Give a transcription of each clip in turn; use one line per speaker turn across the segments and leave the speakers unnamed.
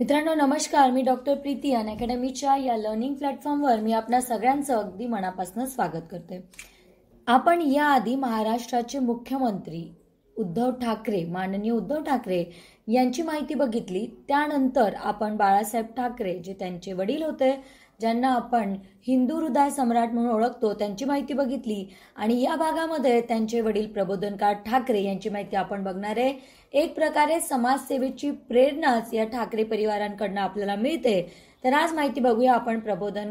मित्रांनो नमस्कार मी डॉक्टर प्रीती अन अकॅडमीच्या या लर्निंग प्लॅटफॉर्मवर मी आपल्या सगळ्यांचं अगदी मनापासून स्वागत करते आपण याआधी महाराष्ट्राचे मुख्यमंत्री उद्धव ठाकरे माननीय उद्धव ठाकरे यांची माहिती बघितली त्यानंतर आपण बाळासाहेब ठाकरे जे त्यांचे वडील होते ज्यांना आपण हिंदू हृदय सम्राट म्हणून ओळखतो त्यांची माहिती बघितली आणि या भागामध्ये त्यांचे वडील प्रबोधनकार ठाकरे यांची माहिती आपण बघणार आहे एक प्रकारे समाजसेवेची प्रेरणाच या ठाकरे परिवारांकडनं आपल्याला मिळते तर आज माहिती बघूया आपण प्रबोधन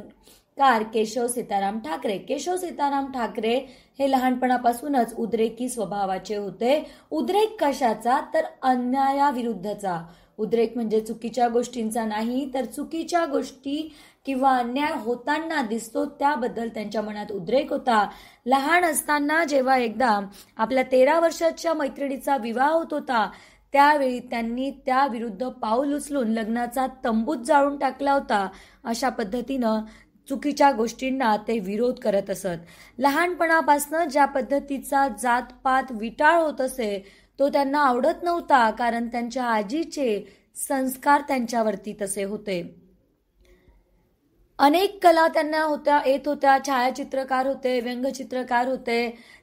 कार केशव सीताराम ठाकरे केशव सीताराम ठाकरे हे लहानपणापासूनच उद्रेकी स्वभावाचे होते उद्रेक कशाचा तर अन्यायाविरुद्धचा उद्रेक म्हणजे चुकीच्या गोष्टींचा नाही तर चुकीच्या गोष्टी किंवा अन्याय होताना दिसतो त्याबद्दल त्यांच्या मनात उद्रेक होता लहान असताना जेव्हा एकदा आपल्या तेरा वर्षाच्या मैत्रिणीचा विवाह होत होता त्यावेळी त्यांनी त्याविरुद्ध पाऊल उचलून लग्नाचा तंबूत जाळून टाकला होता अशा पद्धतीनं चुकीच्या गोष्टींना ते विरोध करत असत लहानपणापासून ज्या पद्धतीचा जातपात विटाळ होत असे तो त्यांना आवडत नव्हता कारण त्यांच्या आजीचे संस्कार त्यांच्यावरती तसे होते अनेक कला त्यांना होत्या येत होत्या छायाचित्रकार होते व्यंगचित्रकार होते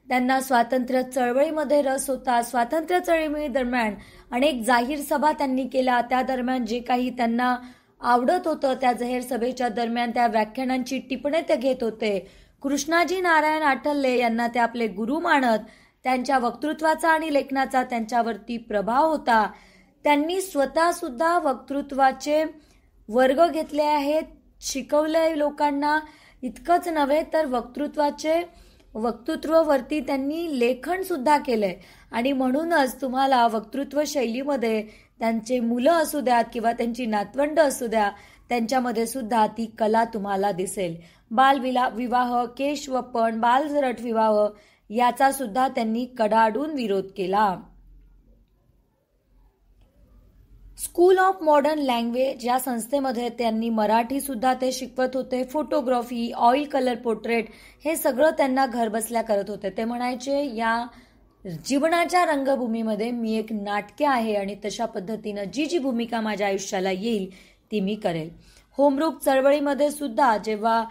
त्यांना स्वातंत्र्य चळवळीमध्ये रस होता स्वातंत्र्य चळवळी दरम्यान अनेक जाहीर सभा त्यांनी केल्या त्या दरम्यान जे काही त्यांना आवडत होतं त्या जाहीर सभेच्या दरम्यान त्या व्याख्यानांची टिपणे ते घेत होते कृष्णाजी नारायण आठल्ले यांना ते आपले गुरु मानत त्यांच्या वक्तृत्वाचा आणि लेखनाचा त्यांच्यावरती प्रभाव होता त्यांनी स्वतःसुद्धा वक्तृत्वाचे वर्ग घेतले आहेत शिकवलंय लोकांना इतकंच नव्हे तर वक्तृत्वाचे वक्तृत्ववरती त्यांनी लेखन सुद्धा केलंय आणि म्हणूनच तुम्हाला वक्तृत्व शैलीमध्ये त्यांचे मुलं असू द्यात किंवा त्यांची नातवंड असू द्या त्यांच्यामध्ये सुद्धा ती कला तुम्हाला दिसेल बालविला विवाह केशवपण बालरट विवाह याचा सुद्धा त्यांनी कडाडून विरोध केला स्कूल ऑफ मॉडर्न लँग्वेज या संस्थेमध्ये त्यांनी मराठी सुद्धा ते शिकवत होते फोटोग्राफी ऑइल कलर पोर्ट्रेट हे सगळं त्यांना घरबसल्या करत होते ते म्हणायचे या जीवनाच्या रंगभूमीमध्ये मी एक नाटके आहे आणि तशा पद्धतीनं जी जी भूमिका माझ्या आयुष्याला येईल ती मी करेल होमरूप चळवळीमध्ये सुद्धा जेव्हा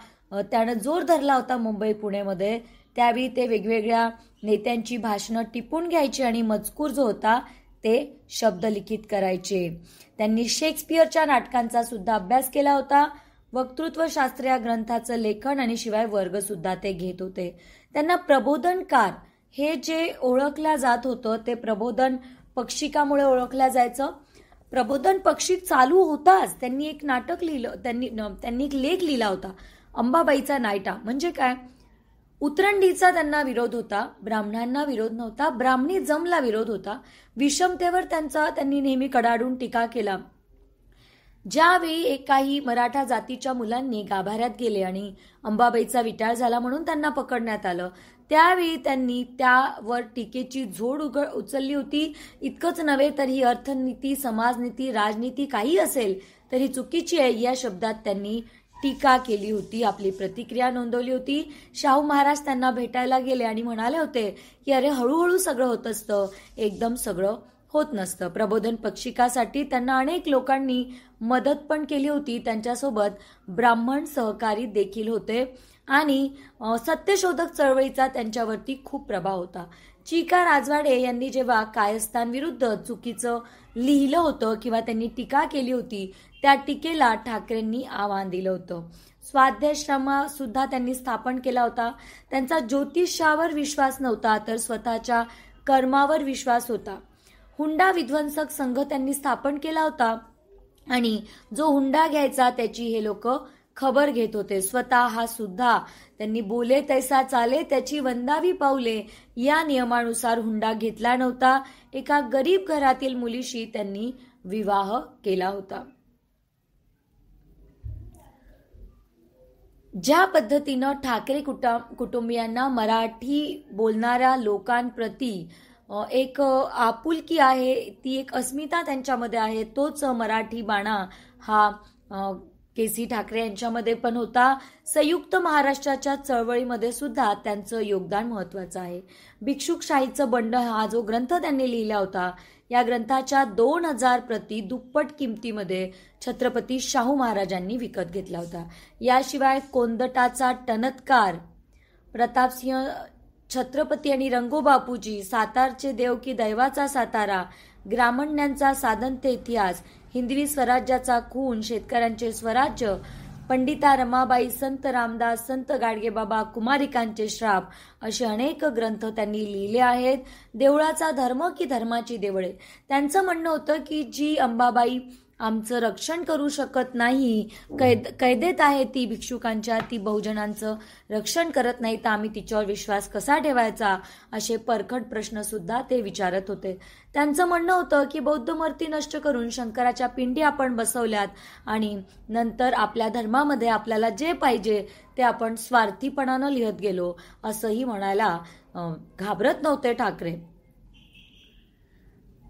त्यानं जोर धरला होता मुंबई पुणेमध्ये त्यावेळी ते वेगवेगळ्या नेत्यांची भाषणं टिपून घ्यायची आणि मजकूर जो होता ते शब्द लिखित करायचे त्यांनी शेक्सपियरच्या नाटकांचा सुद्धा अभ्यास केला होता वक्तृत्वशास्त्र या ग्रंथाचं लेखन आणि शिवाय वर्ग सुद्धा ते घेत होते त्यांना प्रबोधनकार हे जे ओळखल्या जात होतं ते प्रबोधन पक्षिकामुळे ओळखल्या जायचं प्रबोधन पक्षी चालू होताच त्यांनी एक नाटक लिहिलं त्यांनी त्यांनी एक लेख लिहिला होता अंबाबाईचा नायटा म्हणजे काय उतरंडीचा त्यांना विरोध होता ब्राह्मणांना विरोध नव्हता ब्राह्मणी जमला विरोध होता विषमतेवर त्यांचा त्यांनी नेहमी कडाडून टीका केला ज्यावेळी काही मराठा जातीच्या मुलांनी गाभाऱ्यात गेले आणि अंबाबाईचा विटाळ झाला म्हणून त्यांना पकडण्यात आलं त्यावेळी त्यांनी त्यावर टीकेची झोड उघड उचलली होती इतकंच नव्हे तर ही अर्थनीती समाजनीती राजनीती काही असेल तर ही चुकीची आहे या शब्दात त्यांनी टीका केली होती आपली प्रतिक्रिया नोंदवली होती शाहू महाराज त्यांना भेटायला गेले आणि म्हणाले होते की अरे हळूहळू सगळं होत असतं एकदम सगळं होत नसतं प्रबोधन पक्षिकासाठी त्यांना अनेक लोकांनी मदत पण केली होती त्यांच्यासोबत ब्राह्मण सहकारी देखील होते आणि सत्यशोधक चळवळीचा त्यांच्यावरती खूप प्रभाव होता चिका राजवाडे यांनी जेव्हा विरुद्ध चुकीचं लिहिलं होतं किंवा त्यांनी टीका केली होती त्या टीकेला ठाकरेंनी आव्हान दिलं होतं स्वाध्याश्रम सुद्धा त्यांनी स्थापन केला होता त्यांचा ज्योतिषावर विश्वास नव्हता तर स्वतःच्या कर्मावर विश्वास होता हुंडा विध्वंसक संघ त्यांनी स्थापन केला होता आणि जो हुंडा घ्यायचा त्याची हे लोक खबर घेत होते स्वतः हा सुद्धा त्यांनी बोले तैसा चाले त्याची वंदावी पावले या नियमानुसार हुंडा घेतला नव्हता एका गरीब घरातील मुलीशी त्यांनी विवाह केला होता ज्या पद्धतीनं ठाकरे कुटा कुटुंबियांना मराठी बोलणाऱ्या लोकांप्रती एक आपुलकी आहे ती एक अस्मिता त्यांच्यामध्ये आहे तोच मराठी बाणा हा के सी ठाकरे यांच्यामध्ये पण होता संयुक्त महाराष्ट्राच्या चळवळीमध्ये सुद्धा त्यांचं योगदान महत्त्वाचं आहे भिक्षुकशाहीचं बंड हा जो ग्रंथ त्यांनी लिहिला होता या ग्रंथाच्या दोन हजार प्रति दुप्पट किमतीमध्ये छत्रपती शाहू महाराजांनी विकत घेतला होता याशिवाय कोंदटाचा टनत्कार प्रतापसिंह छत्रपती आणि रंगोबापूजी सातारचे देव दैवाचा सातारा ग्रामण्यांचा साधंत इतिहास हिंदवी स्वराज्याचा खून शेतकऱ्यांचे स्वराज्य पंडिता रमाबाई संत रामदास संत गाडगेबाबा कुमारिकांचे श्राप असे अनेक ग्रंथ त्यांनी लिहिले आहेत देवळाचा धर्म की धर्माची देवळे त्यांचं म्हणणं होतं की जी अंबाबाई आमचं रक्षण करू शकत नाही कैद कैदेत आहे ती भिक्षुकांच्या ती बहुजनांचं रक्षण करत नाही तर आम्ही तिच्यावर विश्वास कसा ठेवायचा असे परखड प्रश्नसुद्धा ते विचारत होते त्यांचं म्हणणं होतं की बौद्ध मूर्ती नष्ट करून शंकराच्या पिंडी आपण बसवल्यात आणि नंतर आपल्या धर्मामध्ये आपल्याला जे पाहिजे ते आपण स्वार्थीपणानं लिहत गेलो असंही म्हणायला घाबरत नव्हते ठाकरे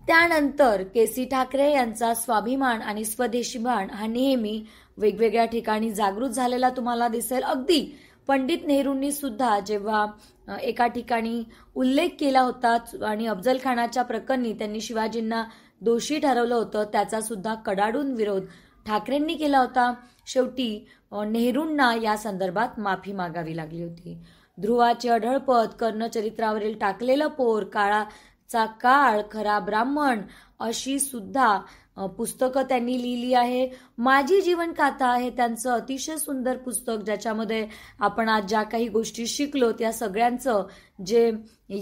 त्यानंतर के सी ठाकरे यांचा स्वाभिमान आणि स्वदेशीमान हा नेहमी वेगवेगळ्या ठिकाणी जागृत झालेला तुम्हाला दिसेल अगदी पंडित नेहरूंनी सुद्धा जेव्हा एका ठिकाणी उल्लेख केला होता आणि अफजल खानाच्या प्रकरणी त्यांनी शिवाजींना दोषी ठरवलं होतं त्याचा सुद्धा कडाडून विरोध ठाकरेंनी केला होता शेवटी नेहरूंना या संदर्भात माफी मागावी लागली होती ध्रुवाचे अढळपत कर्णचरित्रावरील टाकलेलं पोर काळा चा काळ खरा ब्राह्मण अशी सुद्धा पुस्तकं त्यांनी लिहिली आहे माझी जीवनगाथा आहे त्यांचं अतिशय सुंदर पुस्तक ज्याच्यामध्ये आपण आज ज्या काही गोष्टी शिकलो त्या सगळ्यांचं जे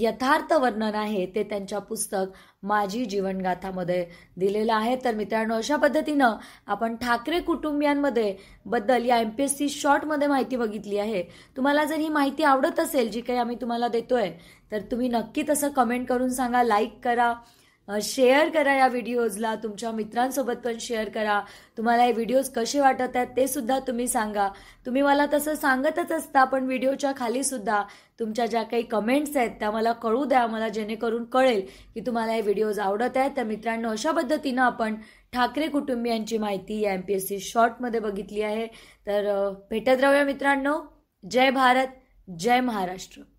यथार्थ वर्णन आहे ते त्यांच्या पुस्तक माझी जीवनगाथामध्ये दिलेलं आहे तर मित्रांनो अशा पद्धतीनं आपण ठाकरे कुटुंबियांमध्ये बद्दल या एम पी एस सी शॉर्टमध्ये माहिती बघितली आहे तुम्हाला जर ही माहिती आवडत असेल जी काही आम्ही तुम्हाला देतोय तर तुम्ही नक्की तसं कमेंट करून सांगा लाईक करा शेअर करा या व्हिडिओजला तुमच्या मित्रांसोबत पण शेअर करा तुम्हाला हे व्हिडिओज कसे वाटत आहेत ते सुद्धा तुम्ही सांगा तुम्ही मला तसं सांगतच असता पण व्हिडिओच्या खाली सुद्धा तुमच्या ज्या काही कमेंट्स आहेत त्या मला कळू द्या मला जेणेकरून कळेल की तुम्हाला हे व्हिडिओज आवडत आहेत तर मित्रांनो अशा पद्धतीनं आपण ठाकरे कुटुंबियांची माहिती या एम पी एस सी शॉर्टमध्ये बघितली आहे तर भेटत राहूया मित्रांनो जय भारत जय महाराष्ट्र